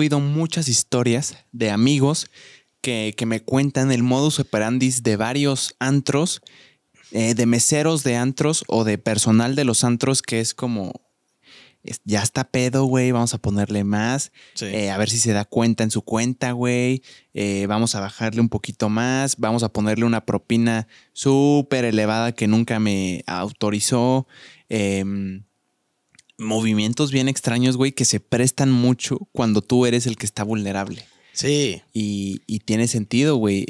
oído muchas historias de amigos que, me cuentan el modus operandi de varios antros, eh, de meseros de antros o de personal de los antros que es como, ya está pedo, güey, vamos a ponerle más, eh, a ver si se da cuenta en su cuenta, güey, eh, vamos a bajarle un poquito más, vamos a ponerle una propina súper elevada que nunca me autorizó. Em, movimientos bien extraños, güey, que se prestan mucho cuando tú eres el que está vulnerable. Sí. Y, tiene sentido, güey.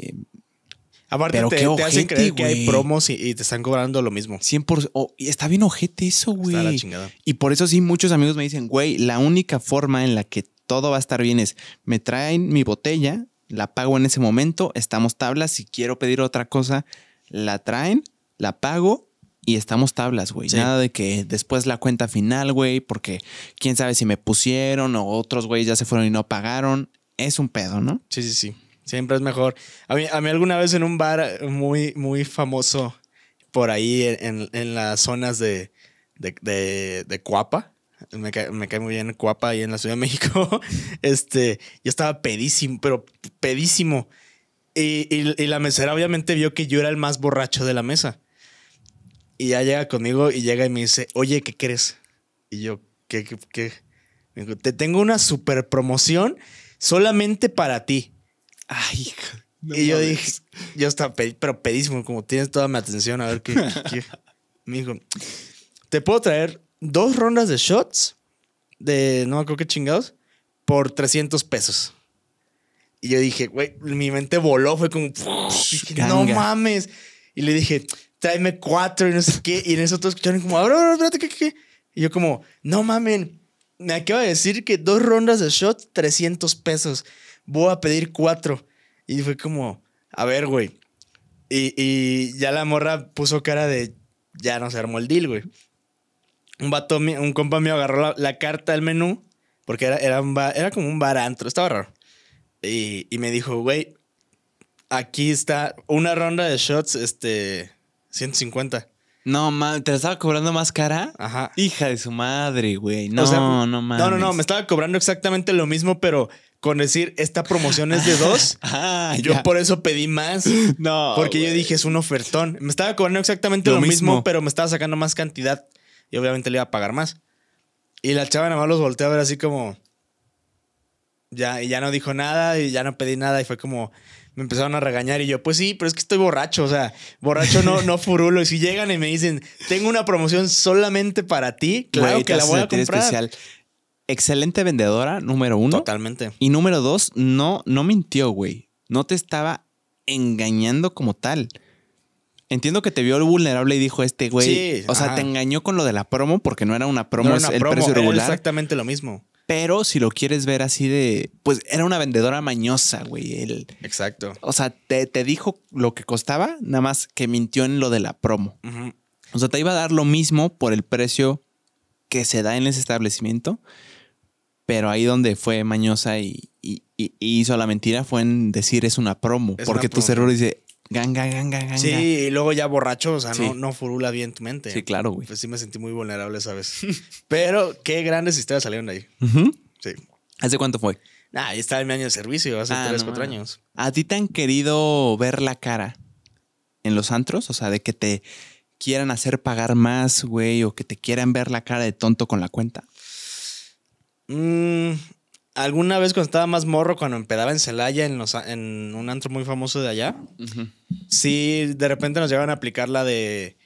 Aparte, te, hacen creer que hay promos y, te están cobrando lo mismo. 100%. está bien ojete eso, güey. Está la chingada. Y por eso sí, muchos amigos me dicen, güey, la única forma en la que todo va a estar bien es, me traen mi botella, la pago en ese momento, estamos tablas, si quiero pedir otra cosa, la traen, la pago y estamos tablas, güey. Nada de que después la cuenta final, güey, porque quién sabe si me pusieron o otros güeyes ya se fueron y no pagaron. Es un pedo, ¿no? Sí, sí, sí. Siempre es mejor. A mí, a mí alguna vez en un bar muy, muy famoso por ahí en, las zonas de, de, Cuapa. Me cae, muy bien Cuapa ahí en la Ciudad de México. este, yo estaba pedísimo, pero pedísimo. y la mesera obviamente vio que yo era el más borracho de la mesa. Y ya llega conmigo y llega y me dice, oye, ¿qué crees? Y yo, ¿qué? qué, Me dijo, te tengo una super promoción solamente para ti. Ay, y yo dije, yo estaba pero pedísimo, como tienes toda mi atención, a ver qué, Me dijo, te puedo traer dos rondas de shots de no acuerdo qué chingados por 300 pesos. Y yo dije, güey, mi mente voló, fue como, no mames. Y le dije, tráeme cuatro y no sé qué. Y en eso todos escucharon como, ahora, ahora, espérate, ¿qué, qué, Y yo como, no mamen, me acaba de decir que dos rondas de shots, 300 pesos. Voy a pedir cuatro. Y fue como, a ver, güey. Y, y ya la morra puso cara de, ya no se armó el deal, güey. Un vato, un compa mío agarró la, la carta del menú, porque era, era, era como un barantro, estaba raro. Y, y me dijo, güey, aquí está una ronda de shots, este, 150. No, ¿te la estaba cobrando más cara? Ajá. Hija de su madre, güey. No, no, no No, no, no, me estaba cobrando exactamente lo mismo, pero con decir, esta promoción es de dos. Ah, yo por eso pedí más. no. Porque yo dije, es un ofertón. Me estaba cobrando exactamente lo, mismo. pero me estaba sacando más cantidad. Y obviamente le iba a pagar más. Y la chava nada más los volteó a ver así como... Ya, y ya no dijo nada y ya no pedí nada y fue como, me empezaron a regañar y yo, pues sí, pero es que estoy borracho, o sea, borracho no, no furulo. Y si llegan y me dicen, tengo una promoción solamente para ti, claro que la voy a comprar. Excelente vendedora, número uno. Totalmente. Y número dos, no, no mintió, güey. No te estaba engañando como tal. Entiendo que te vio vulnerable y dijo este güey. o sea, te engañó con lo de la promo porque no era una promo, es el exactamente lo mismo. Pero si lo quieres ver así de, pues era una vendedora mañosa, güey. Exacto. O sea, te, dijo lo que costaba, nada más que mintió en lo de la promo. O sea, te iba a dar lo mismo por el precio que se da en ese establecimiento, pero ahí donde fue mañosa y, hizo la mentira fue en decir es una promo, porque tu dice, Ganga, ganga, ganga. Sí, y luego ya borracho, o sea, no, furula bien tu mente. Sí, claro, güey. Pues sí me sentí muy vulnerable esa vez. Pero qué grandes historias salieron de ahí. Sí. ¿Hace cuánto fue? Ah, está en mi año de servicio, hace ah, tres, cuatro años. ¿A ti te han querido ver la cara en los antros? O sea, de que te quieran hacer pagar más, güey, o que te quieran ver la cara de tonto con la cuenta. Mmm alguna vez cuando estaba más morro, cuando empedaba en Celaya, en, los, en un antro muy famoso de allá, sí, de repente nos llegaban a aplicar la de.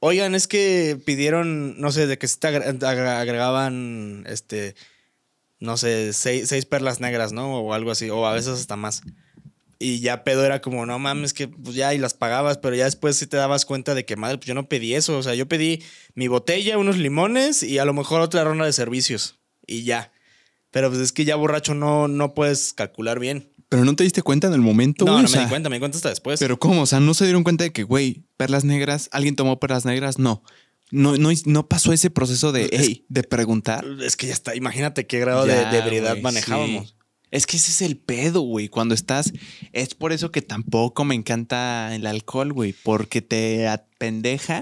Oigan, es que pidieron, no sé, de que te agregaban, este, no sé, seis, perlas negras, ¿no? O algo así, o a veces hasta más. Y ya pedo era como, no mames, que pues, ya, y las pagabas, pero ya después sí te dabas cuenta de que, madre, pues yo no pedí eso, o sea, yo pedí mi botella, unos limones y a lo mejor otra ronda de servicios, y ya. Pero pues es que ya borracho no, no puedes calcular bien. Pero no te diste cuenta en el momento. No, no me di cuenta, me di cuenta hasta después. Pero cómo, o sea, no se dieron cuenta de que, güey, perlas negras, alguien tomó perlas negras, no. No, no, no pasó ese proceso de, de preguntar. Es que ya está, imagínate qué grado de, de manejábamos. Es que ese es el pedo, güey. Cuando estás, es por eso que tampoco me encanta el alcohol, güey, porque te pendeja